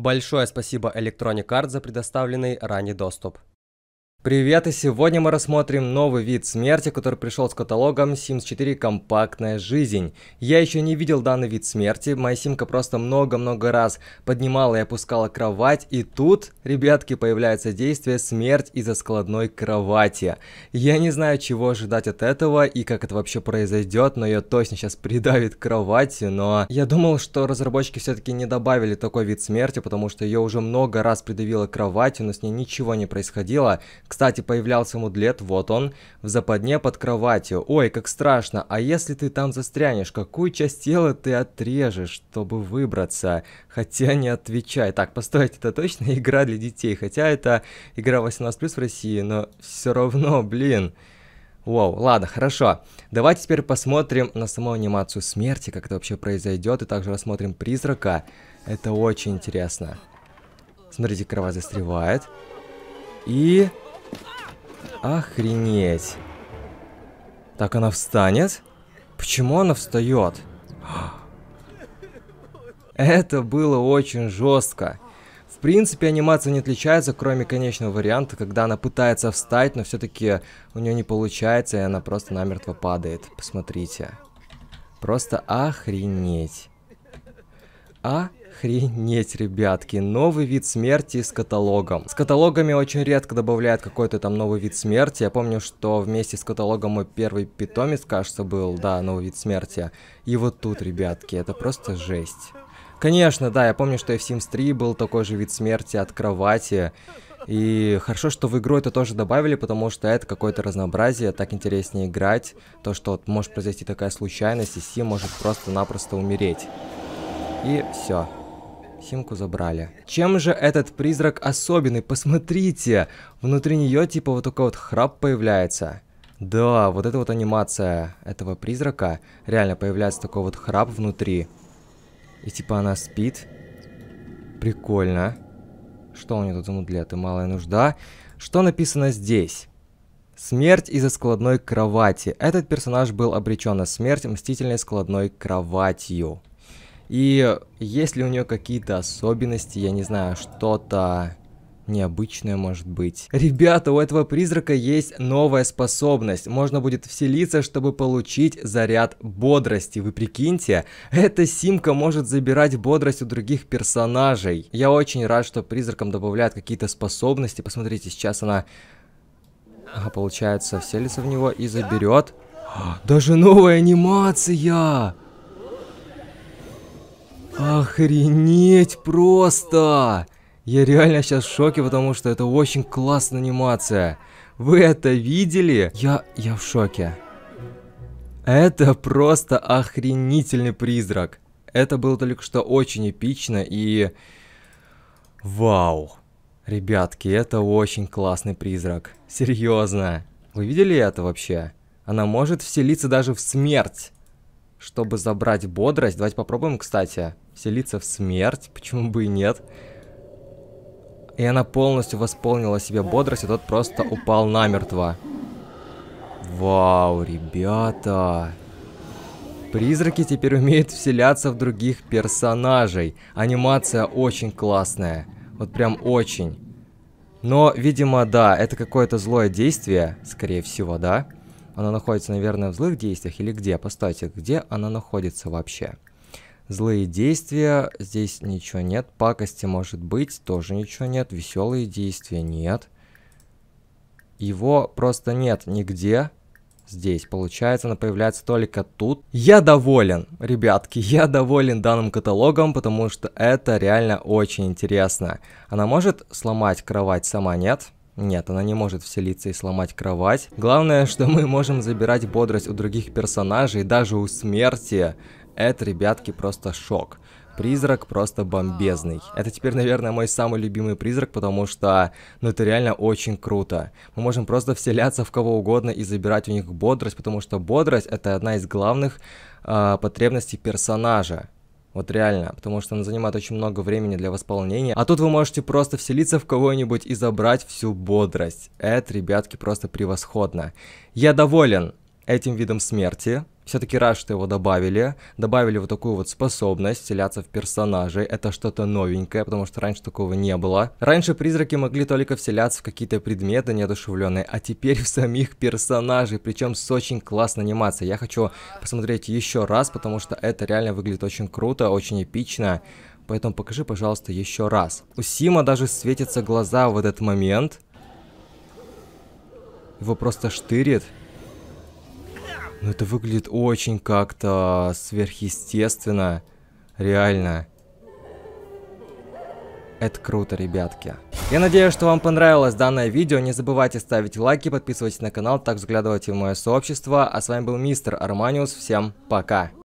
Большое спасибо Electronic Arts за предоставленный ранний доступ. Привет, и сегодня мы рассмотрим новый вид смерти, который пришел с каталогом Sims 4 «Компактная жизнь». Я еще не видел данный вид смерти, моя симка просто много-много раз поднимала и опускала кровать, и тут, ребятки, появляется действие «Смерть из-за складной кровати». Я не знаю, чего ожидать от этого и как это вообще произойдет, но ее точно сейчас придавит кровати, но я думал, что разработчики все-таки не добавили такой вид смерти, потому что ее уже много раз придавило к кровати, но с ней ничего не происходило, кстати, появлялся мудлет, вот он, в западне под кроватью. Ой, как страшно, а если ты там застрянешь, какую часть тела ты отрежешь, чтобы выбраться? Хотя не отвечай. Так, постойте, это точно игра для детей, хотя это игра 18+, в России, но все равно, блин... Вау, ладно, хорошо. Давайте теперь посмотрим на саму анимацию смерти, как это вообще произойдет, и также рассмотрим призрака. Это очень интересно. Смотрите, кровать застревает. И Охренеть. Так она встанет? Почему она встает? Это было очень жестко. В принципе, анимация не отличается, кроме конечного варианта, когда она пытается встать, но все-таки у нее не получается, и она просто намертво падает. Посмотрите. Просто охренеть. А Охренеть, ребятки, новый вид смерти с каталогом. С каталогами очень редко добавляют какой-то там новый вид смерти. Я помню, что вместе с каталогом мой первый питомец, кажется, был, да, новый вид смерти. И вот тут, ребятки, это просто жесть. Конечно, да, я помню, что и в Sims 3 был такой же вид смерти от кровати. И хорошо, что в игру это тоже добавили, потому что это какое-то разнообразие, так интереснее играть. То, что вот может произойти такая случайность, и Си может просто-напросто умереть. И все. Симку забрали. Чем же этот призрак особенный? Посмотрите! Внутри нее типа вот такой вот храп появляется. Да, вот эта вот анимация этого призрака. Реально появляется такой вот храп внутри. И типа она спит. Прикольно. Что у нее тут замудлет и малая нужда? Что написано здесь? Смерть из-за складной кровати. Этот персонаж был обречен на смерть мстительной складной кроватью. И есть ли у нее какие-то особенности, я не знаю, что-то необычное может быть. Ребята, у этого призрака есть новая способность. Можно будет вселиться, чтобы получить заряд бодрости. Вы прикиньте, эта симка может забирать бодрость у других персонажей. Я очень рад, что призракам добавляют какие-то способности. Посмотрите, сейчас она, ага, получается, вселится в него и заберет. Даже новая анимация! Охренеть просто! Я реально сейчас в шоке, потому что это очень классная анимация. Вы это видели? Я, я в шоке. Это просто охренительный призрак. Это было только что очень эпично и... Вау. Ребятки, это очень классный призрак. Серьезно. Вы видели это вообще? Она может вселиться даже в смерть, чтобы забрать бодрость. Давайте попробуем, кстати вселиться в смерть, почему бы и нет. И она полностью восполнила себе бодрость, и тот просто упал намертво. Вау, ребята. Призраки теперь умеют вселяться в других персонажей. Анимация очень классная. Вот прям очень. Но, видимо, да, это какое-то злое действие, скорее всего, да? Она находится, наверное, в злых действиях или где? Постойте, где она находится вообще? Злые действия, здесь ничего нет. Пакости может быть, тоже ничего нет. Веселые действия нет. Его просто нет нигде. Здесь, получается, она появляется только тут. Я доволен, ребятки, я доволен данным каталогом, потому что это реально очень интересно. Она может сломать кровать сама, нет? Нет, она не может вселиться и сломать кровать. Главное, что мы можем забирать бодрость у других персонажей, даже у смерти. Это, ребятки, просто шок. Призрак просто бомбезный. Это теперь, наверное, мой самый любимый призрак, потому что, ну, это реально очень круто. Мы можем просто вселяться в кого угодно и забирать у них бодрость, потому что бодрость это одна из главных э, потребностей персонажа. Вот реально, потому что она занимает очень много времени для восполнения. А тут вы можете просто вселиться в кого-нибудь и забрать всю бодрость. Это, ребятки, просто превосходно. Я доволен этим видом смерти. Все-таки рад, что его добавили. Добавили вот такую вот способность селяться в персонажей. Это что-то новенькое, потому что раньше такого не было. Раньше призраки могли только вселяться в какие-то предметы неодушевленные, а теперь в самих персонажей, причем с очень классной анимацией. Я хочу посмотреть еще раз, потому что это реально выглядит очень круто, очень эпично поэтому покажи, пожалуйста, еще раз. У Сима даже светятся глаза в этот момент. Его просто штырит. Но ну, это выглядит очень как-то сверхъестественно. Реально. Это круто, ребятки. Я надеюсь, что вам понравилось данное видео. Не забывайте ставить лайки, подписывайтесь на канал, так взглядывайте в мое сообщество. А с вами был мистер Арманиус. Всем пока.